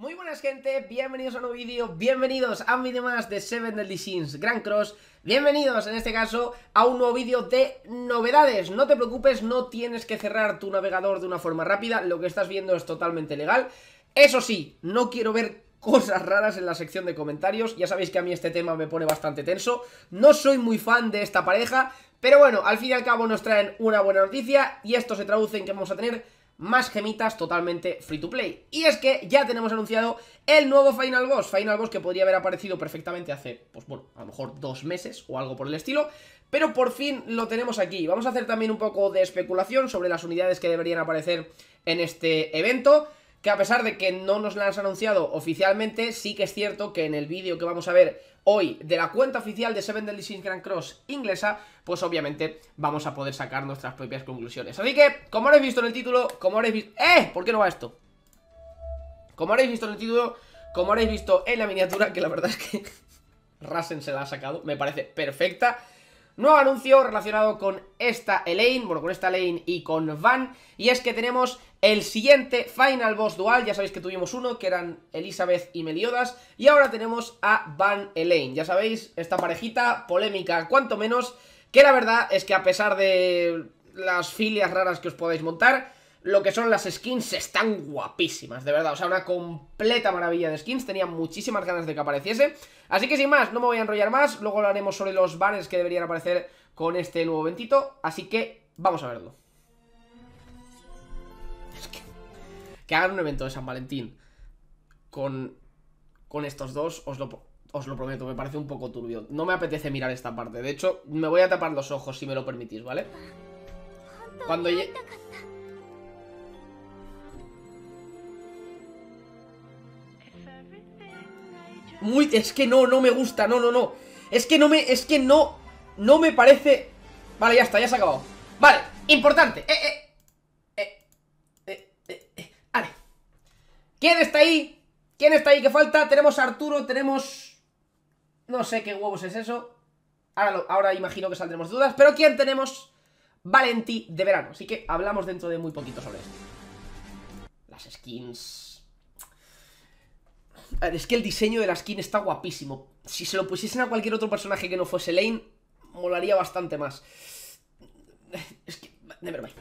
Muy buenas gente, bienvenidos a un nuevo vídeo, bienvenidos a un vídeo más de Seven Deadly Grand Cross Bienvenidos en este caso a un nuevo vídeo de novedades No te preocupes, no tienes que cerrar tu navegador de una forma rápida Lo que estás viendo es totalmente legal Eso sí, no quiero ver cosas raras en la sección de comentarios Ya sabéis que a mí este tema me pone bastante tenso No soy muy fan de esta pareja Pero bueno, al fin y al cabo nos traen una buena noticia Y esto se traduce en que vamos a tener más gemitas totalmente free to play. Y es que ya tenemos anunciado el nuevo Final Boss, Final Boss que podría haber aparecido perfectamente hace, pues bueno, a lo mejor dos meses o algo por el estilo, pero por fin lo tenemos aquí. Vamos a hacer también un poco de especulación sobre las unidades que deberían aparecer en este evento que a pesar de que no nos la han anunciado oficialmente, sí que es cierto que en el vídeo que vamos a ver hoy de la cuenta oficial de Seven Deadly Grand Cross inglesa, pues obviamente vamos a poder sacar nuestras propias conclusiones. Así que, como habéis visto en el título, como habéis visto... ¡Eh! ¿Por qué no va esto? Como habéis visto en el título, como habéis visto en la miniatura, que la verdad es que Rasen se la ha sacado, me parece perfecta. Nuevo anuncio relacionado con esta Elaine, bueno, con esta Elaine y con Van, y es que tenemos el siguiente Final Boss Dual, ya sabéis que tuvimos uno, que eran Elizabeth y Meliodas, y ahora tenemos a Van Elaine. Ya sabéis, esta parejita polémica, cuanto menos, que la verdad es que a pesar de las filias raras que os podáis montar, lo que son las skins están guapísimas, de verdad, o sea, una completa maravilla de skins, tenía muchísimas ganas de que apareciese, así que sin más, no me voy a enrollar más, luego hablaremos sobre los banners que deberían aparecer con este nuevo ventito, así que vamos a verlo. que hagan un evento de San Valentín con, estos dos, os lo, os lo prometo, me parece un poco turbio. No me apetece mirar esta parte. De hecho, me voy a tapar los ojos si me lo permitís, ¿vale? Cuando llegue... Muy... Es que no, no me gusta, no, no, no. Es que no me... Es que no... No me parece... Vale, ya está, ya se ha acabado. Vale, importante. Eh, eh. ¿Quién está ahí? ¿Quién está ahí? ¿Qué falta? Tenemos a Arturo, tenemos... No sé qué huevos es eso. Ahora, imagino que saldremos dudas. Pero ¿quién tenemos? Valentí de verano. Así que hablamos dentro de muy poquito sobre esto. Las skins... es que el diseño de la skin está guapísimo. Si se lo pusiesen a cualquier otro personaje que no fuese Lane, molaría bastante más. Es que... Nevermind.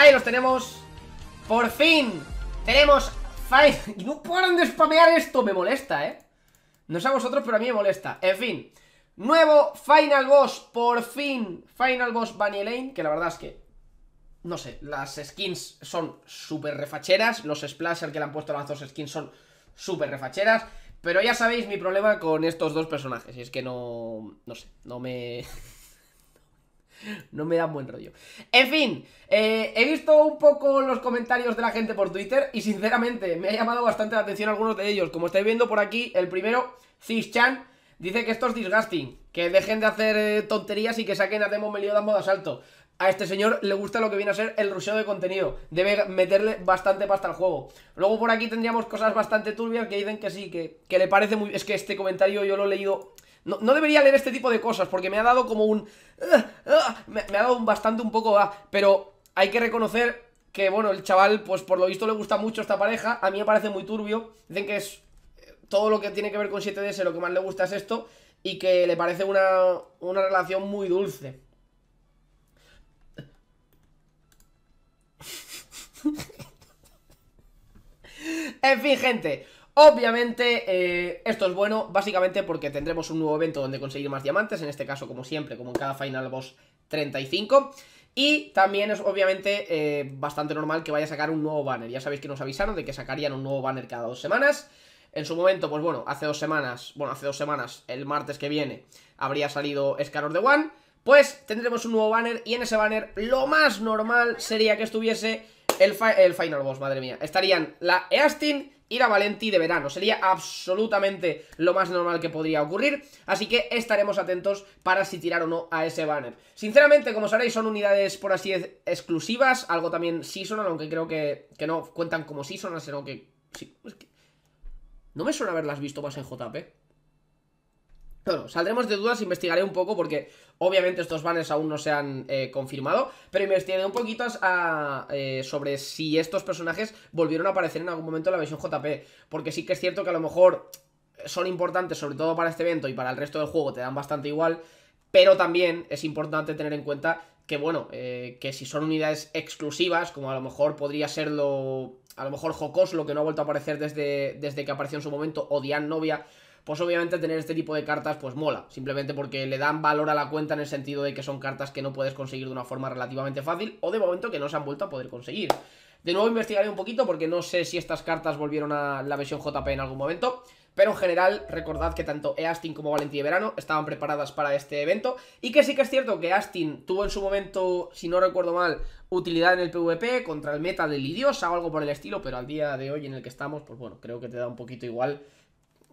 Ahí los tenemos. Por fin. Tenemos... Five. No pueden despamear esto. Me molesta, ¿eh? No sé a vosotros, pero a mí me molesta. En fin. Nuevo Final Boss. Por fin. Final Boss Bunny Lane. Que la verdad es que... No sé. Las skins son súper refacheras. Los splashers que le han puesto a las dos skins son súper refacheras. Pero ya sabéis mi problema con estos dos personajes. Y es que no... No sé. No me... no me dan buen rollo. En fin, eh, he visto un poco los comentarios de la gente por Twitter y sinceramente me ha llamado bastante la atención algunos de ellos. Como estáis viendo por aquí, el primero, cischan dice que esto es disgusting, que dejen de hacer eh, tonterías y que saquen a Demo Meliodas modo asalto A este señor le gusta lo que viene a ser el rusheo de contenido. Debe meterle bastante pasta al juego. Luego por aquí tendríamos cosas bastante turbias que dicen que sí, que, que le parece muy... Es que este comentario yo lo he leído no, no, debería leer este tipo de cosas porque me ha dado como un... Eh, eh, me, ha dado bastante un poco... Ah, pero hay que reconocer que, bueno, el chaval, pues por lo visto le gusta mucho esta pareja. A mí me parece muy turbio. Dicen que es... Eh, todo lo que tiene que ver con 7DS, lo que más le gusta es esto. Y que le parece una, una relación muy dulce. en fin, gente. Obviamente, eh, esto es bueno, básicamente porque tendremos un nuevo evento donde conseguir más diamantes, en este caso, como siempre, como en cada Final Boss 35. Y también es obviamente eh, bastante normal que vaya a sacar un nuevo banner. Ya sabéis que nos avisaron de que sacarían un nuevo banner cada dos semanas. En su momento, pues bueno, hace dos semanas, bueno, hace dos semanas, el martes que viene, habría salido Scarlet de One. Pues tendremos un nuevo banner y en ese banner lo más normal sería que estuviese el, el Final Boss, madre mía. Estarían la Eastin ir a Valenti de verano. Sería absolutamente lo más normal que podría ocurrir, así que estaremos atentos para si tirar o no a ese banner. Sinceramente, como sabéis, son unidades por así exclusivas, algo también seasonal, aunque creo que, no cuentan como seasonal, sino que... Sí, que... No me suena haberlas visto más en JP. Bueno, saldremos de dudas, investigaré un poco porque obviamente estos banners aún no se han eh, confirmado, pero investigaré un poquito eh, sobre si estos personajes volvieron a aparecer en algún momento en la versión JP, porque sí que es cierto que a lo mejor son importantes sobre todo para este evento y para el resto del juego te dan bastante igual, pero también es importante tener en cuenta que bueno, eh, que si son unidades exclusivas, como a lo mejor podría serlo, a lo mejor Jocos, lo que no ha vuelto a aparecer desde, desde que apareció en su momento, o Dian Novia, pues obviamente tener este tipo de cartas pues mola, simplemente porque le dan valor a la cuenta en el sentido de que son cartas que no puedes conseguir de una forma relativamente fácil o de momento que no se han vuelto a poder conseguir. De nuevo investigaré un poquito porque no sé si estas cartas volvieron a la versión JP en algún momento. Pero en general, recordad que tanto Eastin como Valentía de Verano estaban preparadas para este evento. Y que sí que es cierto que Astin tuvo en su momento, si no recuerdo mal, utilidad en el PvP contra el meta del Lidiosa o algo por el estilo. Pero al día de hoy en el que estamos, pues bueno, creo que te da un poquito igual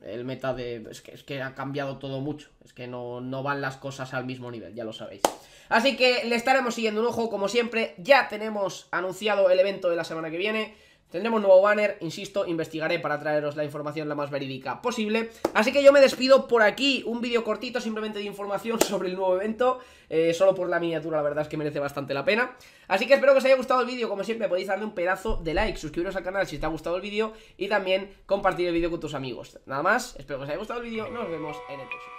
el meta de... Es que, ha cambiado todo mucho, es que no, no van las cosas al mismo nivel, ya lo sabéis. Así que le estaremos siguiendo un ojo, como siempre, ya tenemos anunciado el evento de la semana que viene Tendremos nuevo banner, insisto, investigaré para traeros la información la más verídica posible. Así que yo me despido por aquí, un vídeo cortito simplemente de información sobre el nuevo evento, eh, solo por la miniatura la verdad es que merece bastante la pena. Así que espero que os haya gustado el vídeo, como siempre podéis darle un pedazo de like, suscribiros al canal si os ha gustado el vídeo y también compartir el vídeo con tus amigos. Nada más, espero que os haya gustado el vídeo, nos vemos en el próximo.